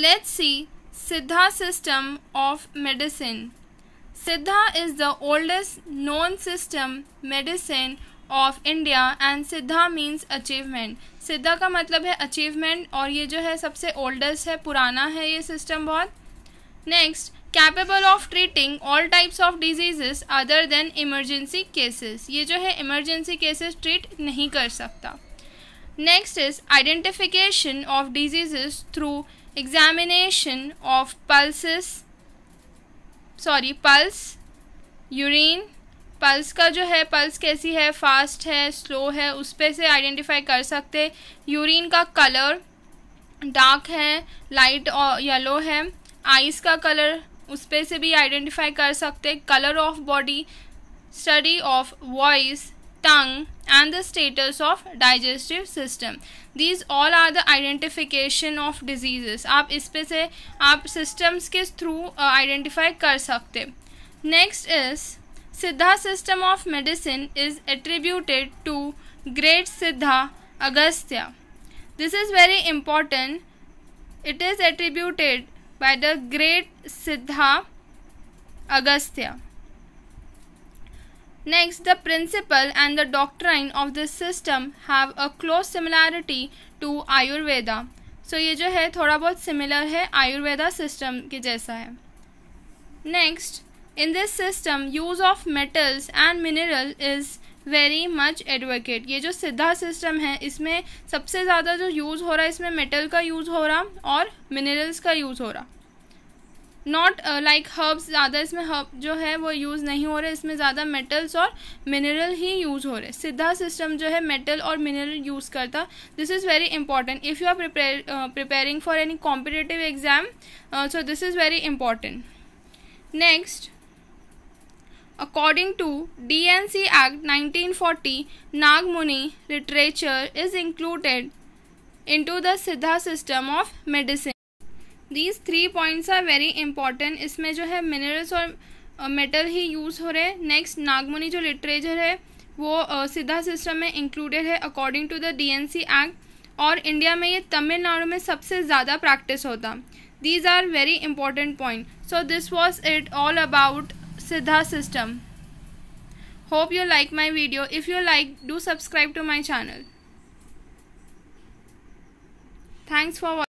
Let's see Siddha system of medicine. Siddha is the oldest known system medicine of India and Siddha means achievement Siddha का मतलब है achievement और ये जो है सबसे ओल्डेस्ट है पुराना है ये सिस्टम बहुत next capable of treating all types of diseases other than emergency cases ये जो है इमरजेंसी केसेस ट्रीट नहीं कर सकता next is identification of diseases through examination of pulses sorry pulse urine pulse का जो है पल्स कैसी है फास्ट है स्लो है उस पर से आइडेंटिफाई कर सकते यूरिन का कलर डार्क है लाइट और येलो है आइस का कलर उस पर से भी आइडेंटिफाई कर सकते colour of body study of voice tongue and the status of digestive system these all are the identification of diseases aap इस पे से आप systems ke through uh, identify kar sakte next is Siddha system of medicine is attributed to great Siddha Agastya this is very important it is attributed by the great Siddha Agastya Next, the principle and the doctrine of this system have a close similarity to Ayurveda. so, ये जो है थोड़ा बहुत similar है Ayurveda system के जैसा है Next, in this system, use of metals and mineral is very much advocate ये जो सिद्धा सिस्टम है इसमें सबसे ज़्यादा जो यूज़ हो रहा है इसमें मेटल का यूज़ हो रहा और मिनरल्स का यूज़ हो रहा नॉट लाइक हर्ब्स ज़्यादा इसमें हर्ब जो है वो यूज़ नहीं हो रहे इसमें ज़्यादा मेटल्स और मिनरल ही यूज़ हो रहे सिद्धा सिस्टम जो है मेटल और मिनरल यूज़ करता this is very important if you are preparing preparing for any competitive exam so this is very important next According to DNC Act 1940, Nagmuni literature is included into the Siddha system of medicine. These three points are very important इसमें जो है minerals और metal uh, ही use हो रहे हैं next नागमुनी जो literature है वो uh, सीधा सिस्टम में इंक्लूडेड है according to the DNC act और इंडिया में ये तमिलनाडु में सबसे ज़्यादा प्रैक्टिस होता these are very important point so this was it all about सिद्धा system hope you like my video if you like do subscribe to my channel thanks for